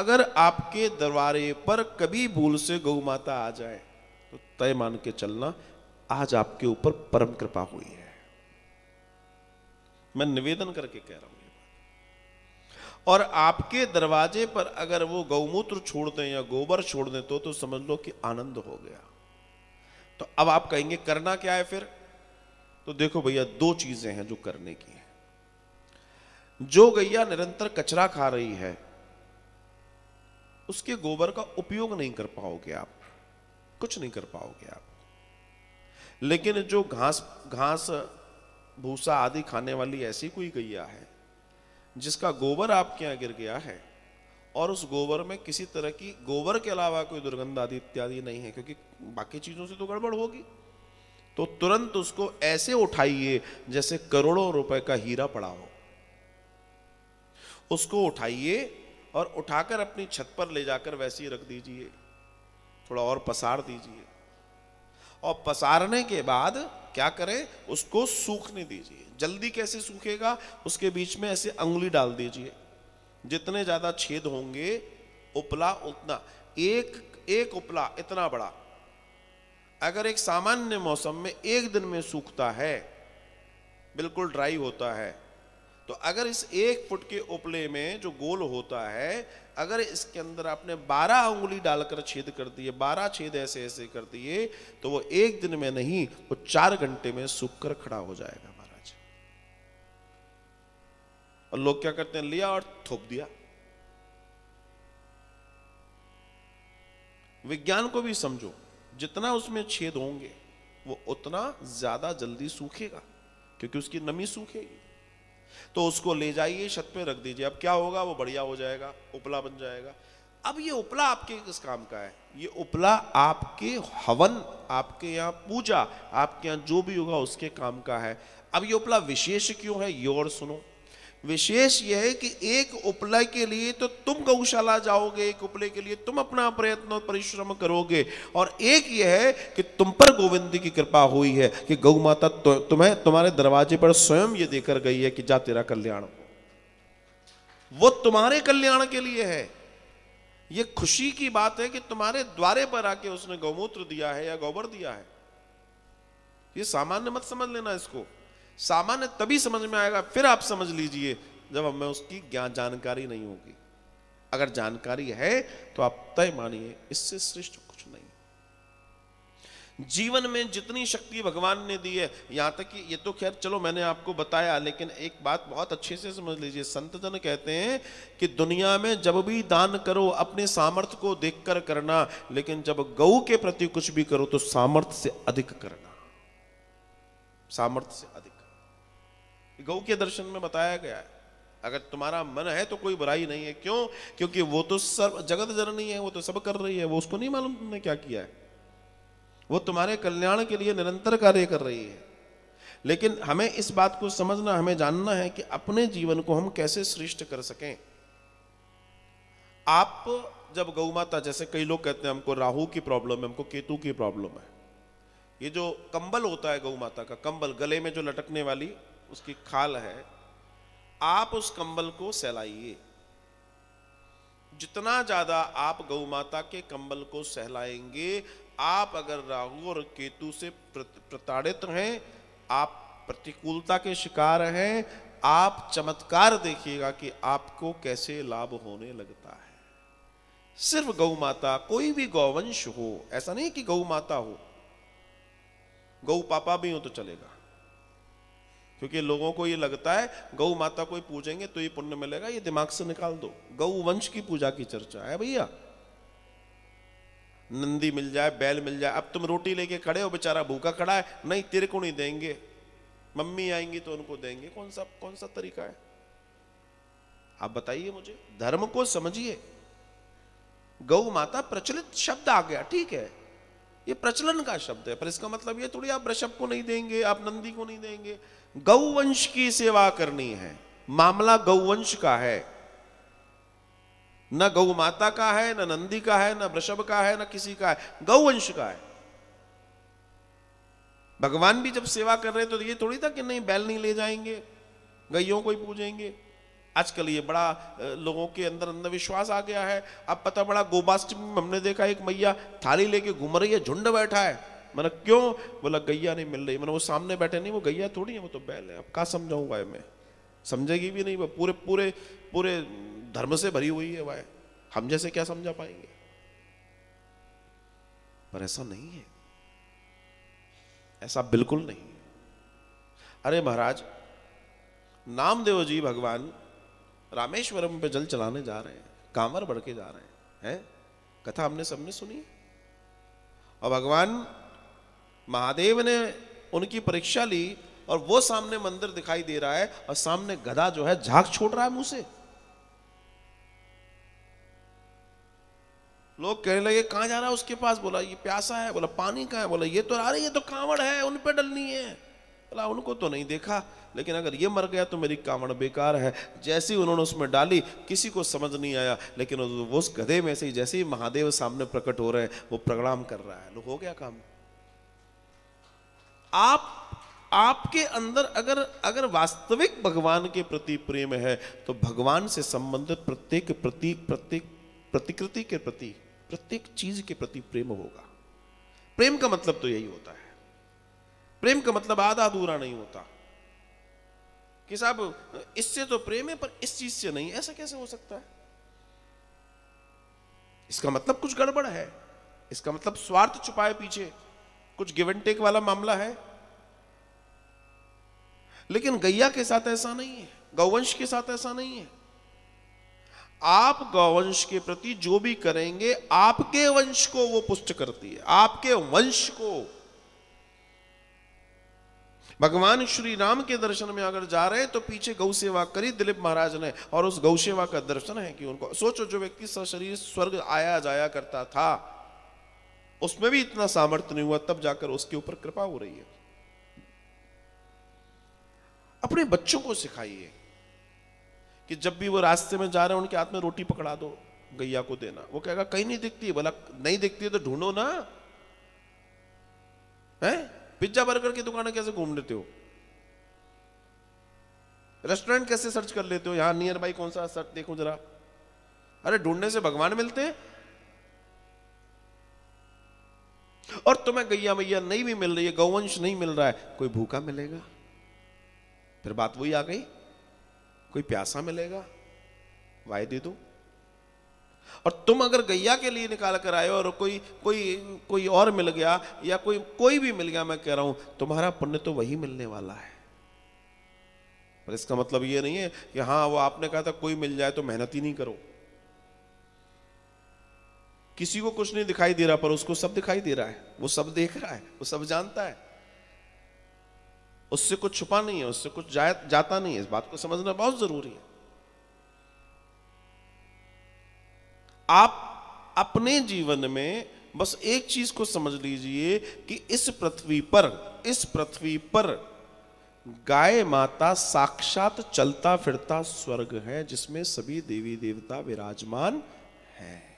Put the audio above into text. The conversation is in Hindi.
अगर आपके दरबारे पर कभी भूल से गौ माता आ जाए तो तय मान के चलना आज आपके ऊपर परम कृपा हुई है मैं निवेदन करके कह रहा हूं और आपके दरवाजे पर अगर वो गौमूत्र छोड़ दें या गोबर छोड़ दें तो, तो समझ लो कि आनंद हो गया तो अब आप कहेंगे करना क्या है फिर तो देखो भैया दो चीजें हैं जो करने की हैं जो गैया निरंतर कचरा खा रही है उसके गोबर का उपयोग नहीं कर पाओगे आप कुछ नहीं कर पाओगे आप लेकिन जो घास घास भूसा आदि खाने वाली ऐसी कोई गैया है जिसका गोबर आपके यहाँ गिर गया है और उस गोबर में किसी तरह की गोबर के अलावा कोई दुर्गंध आदि इत्यादि नहीं है क्योंकि बाकी चीज़ों से तो गड़बड़ होगी तो तुरंत उसको ऐसे उठाइए जैसे करोड़ों रुपए का हीरा पड़ा हो उसको उठाइए और उठाकर अपनी छत पर ले जाकर वैसे ही रख दीजिए थोड़ा और पसार दीजिए और पसारने के बाद क्या करें उसको सूखने दीजिए जल्दी कैसे सूखेगा उसके बीच में ऐसे अंगुली डाल दीजिए जितने ज़्यादा छेद होंगे उपला उतना एक एक उपला इतना बड़ा अगर एक सामान्य मौसम में एक दिन में सूखता है बिल्कुल ड्राई होता है तो अगर इस एक फुट के उपले में जो गोल होता है अगर इसके अंदर आपने बारह उंगली डालकर छेद कर दिए बारह छेद ऐसे ऐसे कर दिए तो वो एक दिन में नहीं वो चार घंटे में सूख कर खड़ा हो जाएगा महाराज और लोग क्या करते हैं लिया और थोप दिया विज्ञान को भी समझो जितना उसमें छेद होंगे वो उतना ज्यादा जल्दी सूखेगा क्योंकि उसकी नमी सूखेगी तो उसको ले जाइए छत पे रख दीजिए अब क्या होगा वो बढ़िया हो जाएगा उपला बन जाएगा अब ये उपला आपके किस काम का है ये उपला आपके हवन आपके यहाँ पूजा आपके यहाँ जो भी होगा उसके काम का है अब ये उपला विशेष क्यों है ये और सुनो विशेष यह है कि एक उपलय के लिए तो तुम गौशाला जाओगे एक उपलय के लिए तुम अपना प्रयत्न और परिश्रम करोगे और एक यह है कि तुम पर गोविंद की कृपा हुई है कि गौ माता तो, तुम्हें तुम्हारे दरवाजे पर स्वयं ये देकर गई है कि जा तेरा कल्याण वो तुम्हारे कल्याण के लिए है ये खुशी की बात है कि तुम्हारे द्वारे पर आके उसने गौमूत्र दिया है या गोबर दिया है ये सामान्य मत समझ लेना इसको सामान्य तभी समझ में आएगा फिर आप समझ लीजिए जब हमें उसकी ज्ञान जानकारी नहीं होगी अगर जानकारी है तो आप तय मानिए इससे श्रेष्ठ कुछ नहीं जीवन में जितनी शक्ति भगवान ने दी है यहां तक कि ये तो खैर चलो मैंने आपको बताया लेकिन एक बात बहुत अच्छे से समझ लीजिए संत जन कहते हैं कि दुनिया में जब भी दान करो अपने सामर्थ्य को देखकर करना लेकिन जब गऊ के प्रति कुछ भी करो तो सामर्थ्य से अधिक करना सामर्थ्य से अधिक गौ के दर्शन में बताया गया है अगर तुम्हारा मन है तो कोई बुराई नहीं है क्यों क्योंकि वो तो सब जगत जननी है वो तो सब कर रही है वो उसको नहीं मालूम तुमने क्या किया है वो तुम्हारे कल्याण के लिए निरंतर कार्य कर रही है लेकिन हमें इस बात को समझना हमें जानना है कि अपने जीवन को हम कैसे श्रेष्ठ कर सकें आप जब गौ माता जैसे कई लोग कहते हैं हमको राहु की प्रॉब्लम है हमको केतु की प्रॉब्लम है ये जो कंबल होता है गौ माता का कंबल गले में जो लटकने वाली उसकी खाल है आप उस कंबल को सहलाइए जितना ज्यादा आप गौ माता के कंबल को सहलाएंगे आप अगर राहु और केतु से प्रताड़ित हैं आप प्रतिकूलता के शिकार हैं आप चमत्कार देखिएगा कि आपको कैसे लाभ होने लगता है सिर्फ गौ माता कोई भी गौवंश हो ऐसा नहीं कि गौ माता हो गौ पापा भी हो तो चलेगा क्योंकि लोगों को ये लगता है गौ माता को पूजेंगे तो ये पुण्य मिलेगा ये दिमाग से निकाल दो गौ वंश की पूजा की चर्चा है भैया नंदी मिल जाए बैल मिल जाए अब तुम रोटी लेके खड़े हो बेचारा भूखा खड़ा है नहीं तेरे को नहीं देंगे मम्मी आएंगी तो उनको देंगे कौन सा कौन सा तरीका है आप बताइए मुझे धर्म को समझिए गौ माता प्रचलित शब्द आ गया ठीक है ये प्रचलन का शब्द है पर इसका मतलब ये थोड़ी आप ऋषभ को नहीं देंगे आप नंदी को नहीं देंगे गौवंश की सेवा करनी है मामला गौवंश का है न गौ माता का है न नंदी का है न वृषभ का है न किसी का है गौवंश का है भगवान भी जब सेवा कर रहे हैं तो ये थोड़ी था कि नहीं बैल नहीं ले जाएंगे गैयों को ही पूजेंगे आजकल ये बड़ा लोगों के अंदर अंधविश्वास आ गया है अब पता बड़ा गोपाष्टमी में हमने देखा एक मैया थाली लेके घूम रही है झुंड बैठा है मैंने क्यों बोला गैया नहीं मिल रही मैंने वो सामने बैठे नहीं वो गैया थोड़ी है वो तो बैल है अब कहा समझाऊंगा मैं समझेगी भी नहीं वह पूरे पूरे पूरे धर्म से भरी हुई है वह हम जैसे क्या समझा पाएंगे पर ऐसा नहीं है ऐसा बिल्कुल नहीं है अरे महाराज नामदेव जी भगवान रामेश्वरम पे जल चलाने जा रहे हैं कांवर बढ़ के जा रहे हैं है? कथा हमने सबने सुनी और भगवान महादेव ने उनकी परीक्षा ली और वो सामने मंदिर दिखाई दे रहा है और सामने गधा जो है झाक छोड़ रहा है मुंह से लोग कहने लगे कहाँ जा रहा है उसके पास बोला ये प्यासा है बोला पानी कहा है बोला ये तो आ रही है तो कांवड़ है उन पर डलनी है बोला उनको तो नहीं देखा लेकिन अगर ये मर गया तो मेरी कामड़ बेकार है जैसे ही उन्होंने उसमें डाली किसी को समझ नहीं आया लेकिन वो उस गधे में से ही जैसे ही महादेव सामने प्रकट हो रहे हैं वो प्रणाम कर रहा है हो गया काम आप आपके अंदर अगर अगर वास्तविक भगवान के प्रति प्रेम है तो भगवान से संबंधित प्रत्येक प्रतीक प्रत्येक प्रतिकृति के प्रति प्रत्येक चीज के प्रति प्रेम होगा प्रेम का मतलब तो यही होता है प्रेम का मतलब आधा अधूरा नहीं होता कि साहब इससे तो प्रेम है पर इस चीज से नहीं ऐसा कैसे हो सकता है इसका मतलब कुछ गड़बड़ है इसका मतलब स्वार्थ छुपाए पीछे कुछ गिव एंड टेक वाला मामला है लेकिन गैया के साथ ऐसा नहीं है गौवंश के साथ ऐसा नहीं है आप गौवंश के प्रति जो भी करेंगे आपके वंश को वो पुष्ट करती है आपके वंश को भगवान श्री राम के दर्शन में अगर जा रहे हैं तो पीछे गौ सेवा करी दिलीप महाराज ने और उस गौ सेवा का दर्शन है कि उनको सोचो जो व्यक्ति सशरीर स्वर्ग आया जाया करता था उसमें भी इतना सामर्थ्य नहीं हुआ तब जाकर उसके ऊपर कृपा हो रही है अपने बच्चों को सिखाइए कि जब भी वो रास्ते में जा रहे हैं उनके हाथ में रोटी पकड़ा दो गैया को देना वो कहेगा कहीं नहीं दिखती बोला नहीं दिखती है तो ढूंढो ना है पिज्जा बर्गर की दुकानें कैसे घूम लेते हो रेस्टोरेंट कैसे सर्च कर लेते हो यहां नियर बाई कौन सा सर्च देखो जरा अरे ढूंढने से भगवान मिलते हैं और तुम्हें गैया मैया नहीं भी मिल रही है गौवंश नहीं मिल रहा है कोई भूखा मिलेगा फिर बात वही आ गई कोई प्यासा मिलेगा वाय दे दो और तुम अगर गैया के लिए निकाल कर आए और कोई कोई कोई और मिल गया या कोई कोई भी मिल गया मैं कह रहा हूं तुम्हारा पुण्य तो वही मिलने वाला है पर इसका मतलब यह नहीं है कि हां वो आपने कहा था कोई मिल जाए तो मेहनत ही नहीं करो किसी को कुछ नहीं दिखाई दे रहा पर उसको सब दिखाई दे रहा है वो सब देख रहा है वो सब जानता है उससे कुछ छुपा नहीं है उससे कुछ जाता नहीं है इस बात को समझना बहुत जरूरी है आप अपने जीवन में बस एक चीज को समझ लीजिए कि इस पृथ्वी पर इस पृथ्वी पर गाय माता साक्षात चलता फिरता स्वर्ग है जिसमें सभी देवी देवता विराजमान हैं